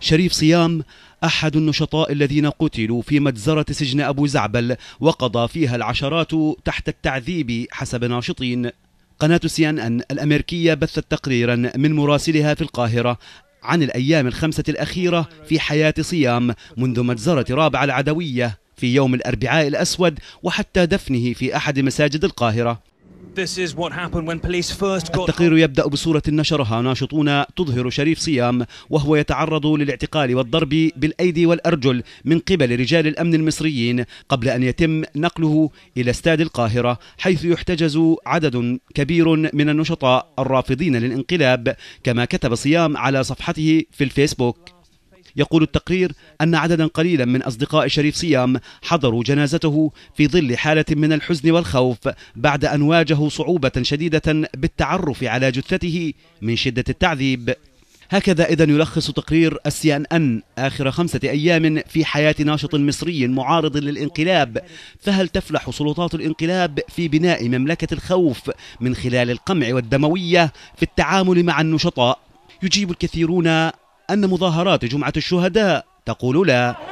شريف صيام أحد النشطاء الذين قتلوا في مجزرة سجن أبو زعبل وقضى فيها العشرات تحت التعذيب حسب ناشطين قناة سي ان ان الأمريكية بثت تقريرا من مراسلها في القاهرة عن الأيام الخمسة الأخيرة في حياة صيام منذ مجزرة رابع العدوية في يوم الأربعاء الأسود وحتى دفنه في أحد مساجد القاهرة التقرير يبدأ بصورة نشرها ناشطون تظهر شريف صيام وهو يتعرض للاعتقال والضرب بالأيدي والأرجل من قبل رجال الأمن المصريين قبل أن يتم نقله إلى استاد القاهرة حيث يحتجز عدد كبير من النشطاء الرافضين للانقلاب كما كتب صيام على صفحته في الفيسبوك يقول التقرير أن عددا قليلا من أصدقاء شريف صيام حضروا جنازته في ظل حالة من الحزن والخوف بعد أن واجهوا صعوبة شديدة بالتعرف على جثته من شدة التعذيب هكذا إذا يلخص تقرير السي أن أن آخر خمسة أيام في حياة ناشط مصري معارض للانقلاب فهل تفلح سلطات الانقلاب في بناء مملكة الخوف من خلال القمع والدموية في التعامل مع النشطاء؟ يجيب الكثيرون أن مظاهرات جمعة الشهداء تقول لا